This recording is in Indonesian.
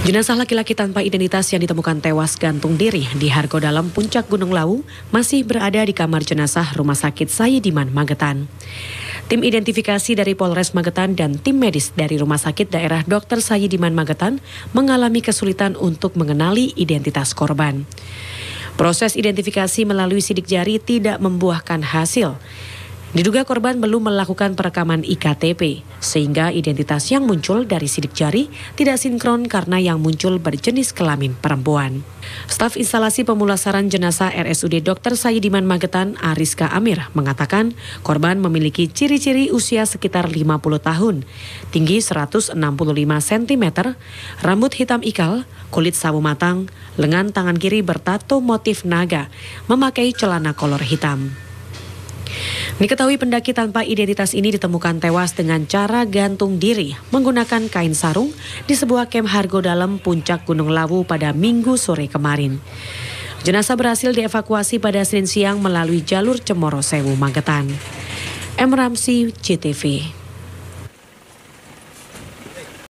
Jenazah laki-laki tanpa identitas yang ditemukan tewas gantung diri di Hargo Dalam Puncak Gunung Lawu masih berada di kamar jenazah Rumah Sakit Sayidiman Magetan. Tim identifikasi dari Polres Magetan dan tim medis dari Rumah Sakit Daerah Dr. Sayidiman Magetan mengalami kesulitan untuk mengenali identitas korban. Proses identifikasi melalui sidik jari tidak membuahkan hasil. Diduga korban belum melakukan perekaman IKTP, sehingga identitas yang muncul dari sidik jari tidak sinkron karena yang muncul berjenis kelamin perempuan. Staf instalasi pemulasaran jenazah RSUD Dr. Sayidiman Magetan, Ariska Amir, mengatakan korban memiliki ciri-ciri usia sekitar 50 tahun, tinggi 165 cm, rambut hitam ikal, kulit sawo matang, lengan tangan kiri bertato motif naga, memakai celana kolor hitam. Diketahui pendaki tanpa identitas ini ditemukan tewas dengan cara gantung diri menggunakan kain sarung di sebuah kem Hargo Dalam Puncak Gunung Lawu pada minggu sore kemarin. Jenazah berhasil dievakuasi pada Senin siang melalui jalur Cemoro Sewu Magetan. M. Ramsi, CTV.